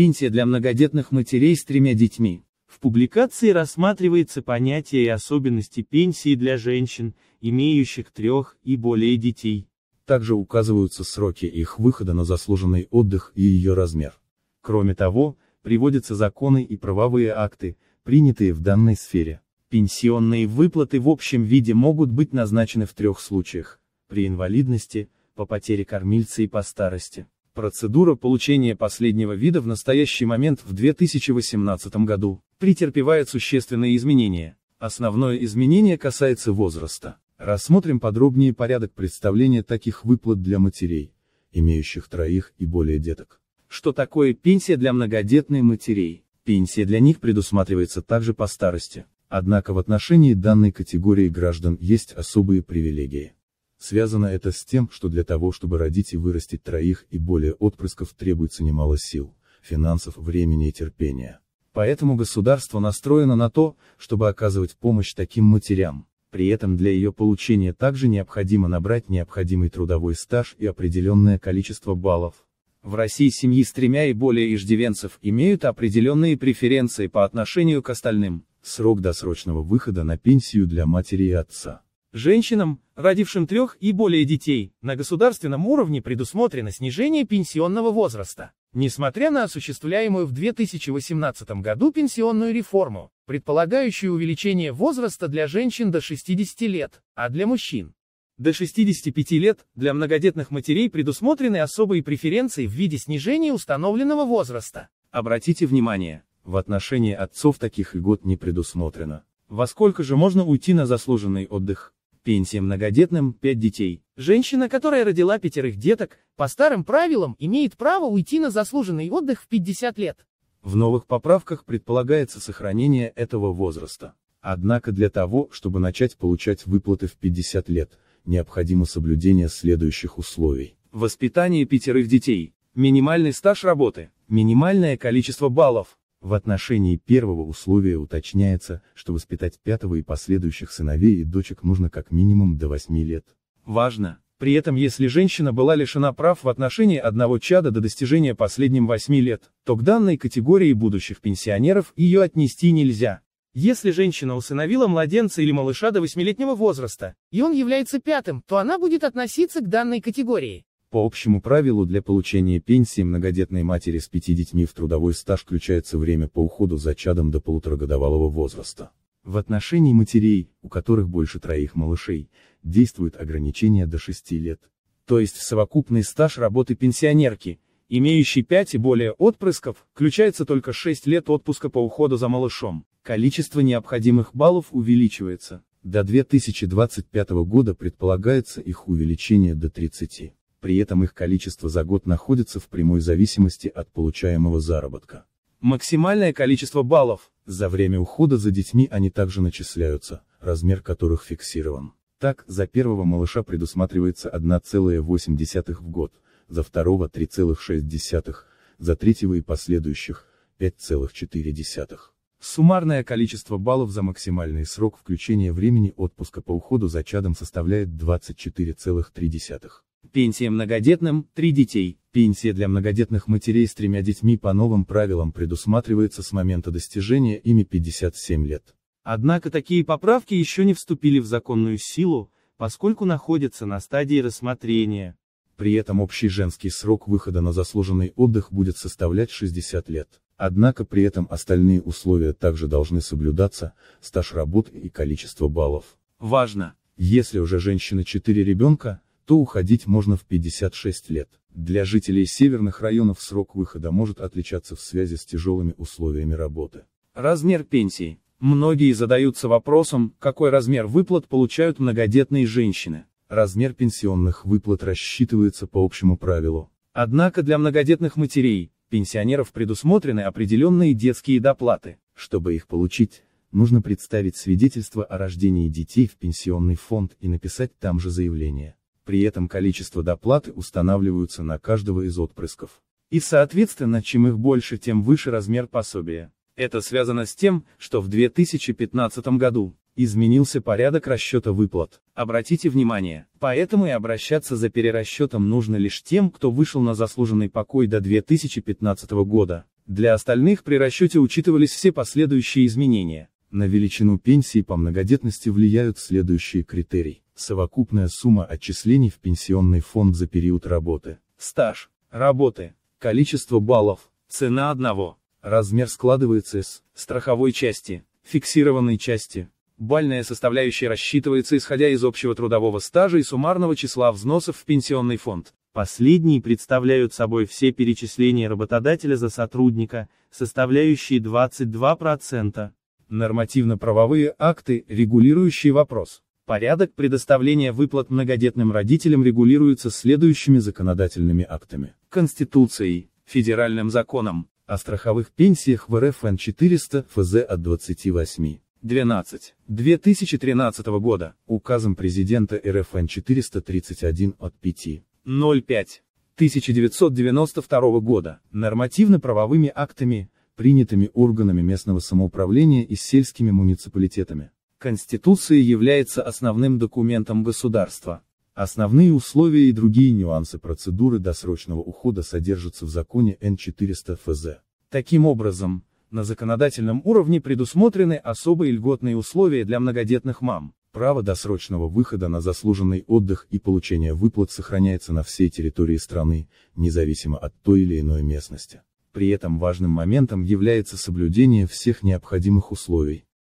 Пенсия для многодетных матерей с тремя детьми. В публикации рассматривается понятие и особенности пенсии для женщин, имеющих трех и более детей. Также указываются сроки их выхода на заслуженный отдых и ее размер. Кроме того, приводятся законы и правовые акты, принятые в данной сфере. Пенсионные выплаты в общем виде могут быть назначены в трех случаях – при инвалидности, по потере кормильца и по старости. Процедура получения последнего вида в настоящий момент в 2018 году претерпевает существенные изменения. Основное изменение касается возраста. Рассмотрим подробнее порядок представления таких выплат для матерей, имеющих троих и более деток. Что такое пенсия для многодетной матерей? Пенсия для них предусматривается также по старости. Однако в отношении данной категории граждан есть особые привилегии. Связано это с тем, что для того, чтобы родить и вырастить троих и более отпрысков требуется немало сил, финансов, времени и терпения. Поэтому государство настроено на то, чтобы оказывать помощь таким матерям. При этом для ее получения также необходимо набрать необходимый трудовой стаж и определенное количество баллов. В России семьи с тремя и более иждивенцев имеют определенные преференции по отношению к остальным. Срок досрочного выхода на пенсию для матери и отца. Женщинам, родившим трех и более детей, на государственном уровне предусмотрено снижение пенсионного возраста. Несмотря на осуществляемую в 2018 году пенсионную реформу, предполагающую увеличение возраста для женщин до 60 лет, а для мужчин до 65 лет, для многодетных матерей предусмотрены особые преференции в виде снижения установленного возраста. Обратите внимание, в отношении отцов таких льгот не предусмотрено. Во сколько же можно уйти на заслуженный отдых? Пенсия многодетным, 5 детей. Женщина, которая родила пятерых деток, по старым правилам имеет право уйти на заслуженный отдых в 50 лет. В новых поправках предполагается сохранение этого возраста. Однако для того, чтобы начать получать выплаты в 50 лет, необходимо соблюдение следующих условий. Воспитание пятерых детей. Минимальный стаж работы. Минимальное количество баллов. В отношении первого условия уточняется, что воспитать пятого и последующих сыновей и дочек нужно как минимум до 8 лет. Важно, при этом если женщина была лишена прав в отношении одного чада до достижения последним 8 лет, то к данной категории будущих пенсионеров ее отнести нельзя. Если женщина усыновила младенца или малыша до 8-летнего возраста, и он является пятым, то она будет относиться к данной категории. По общему правилу для получения пенсии многодетной матери с пяти детьми в трудовой стаж включается время по уходу за чадом до полуторагодовалого возраста. В отношении матерей, у которых больше троих малышей, действует ограничение до 6 лет. То есть совокупный стаж работы пенсионерки, имеющей 5 и более отпрысков, включается только 6 лет отпуска по уходу за малышом. Количество необходимых баллов увеличивается. До 2025 года предполагается их увеличение до 30 при этом их количество за год находится в прямой зависимости от получаемого заработка. Максимальное количество баллов. За время ухода за детьми они также начисляются, размер которых фиксирован. Так, за первого малыша предусматривается 1,8 в год, за второго 3,6, за третьего и последующих 5,4. Суммарное количество баллов за максимальный срок включения времени отпуска по уходу за чадом составляет 24,3. Пенсия многодетным, три детей. Пенсия для многодетных матерей с тремя детьми по новым правилам предусматривается с момента достижения ими 57 лет. Однако такие поправки еще не вступили в законную силу, поскольку находятся на стадии рассмотрения. При этом общий женский срок выхода на заслуженный отдых будет составлять 60 лет. Однако при этом остальные условия также должны соблюдаться, стаж работы и количество баллов. Важно! Если уже женщина 4 ребенка, то уходить можно в 56 лет. Для жителей северных районов срок выхода может отличаться в связи с тяжелыми условиями работы. Размер пенсии. Многие задаются вопросом, какой размер выплат получают многодетные женщины. Размер пенсионных выплат рассчитывается по общему правилу. Однако для многодетных матерей, пенсионеров предусмотрены определенные детские доплаты. Чтобы их получить, нужно представить свидетельство о рождении детей в пенсионный фонд и написать там же заявление при этом количество доплаты устанавливаются на каждого из отпрысков. И соответственно, чем их больше, тем выше размер пособия. Это связано с тем, что в 2015 году изменился порядок расчета выплат. Обратите внимание, поэтому и обращаться за перерасчетом нужно лишь тем, кто вышел на заслуженный покой до 2015 года. Для остальных при расчете учитывались все последующие изменения. На величину пенсии по многодетности влияют следующие критерии. Совокупная сумма отчислений в пенсионный фонд за период работы. Стаж, работы, количество баллов, цена одного. Размер складывается из страховой части, фиксированной части. Бальная составляющая рассчитывается исходя из общего трудового стажа и суммарного числа взносов в пенсионный фонд. Последние представляют собой все перечисления работодателя за сотрудника, составляющие 22%. Нормативно-правовые акты, регулирующие вопрос Порядок предоставления выплат многодетным родителям регулируется следующими законодательными актами. Конституцией, федеральным законом, о страховых пенсиях в РФ Н400 ФЗ от 28. 12. 2013 года, указом президента РФ 431 от 5. 05. 1992 года, нормативно-правовыми актами, принятыми органами местного самоуправления и сельскими муниципалитетами. Конституция является основным документом государства. Основные условия и другие нюансы процедуры досрочного ухода содержатся в законе Н400 ФЗ. Таким образом, на законодательном уровне предусмотрены особые льготные условия для многодетных мам. Право досрочного выхода на заслуженный отдых и получение выплат сохраняется на всей территории страны, независимо от той или иной местности. При этом важным моментом является соблюдение всех необходимых условий,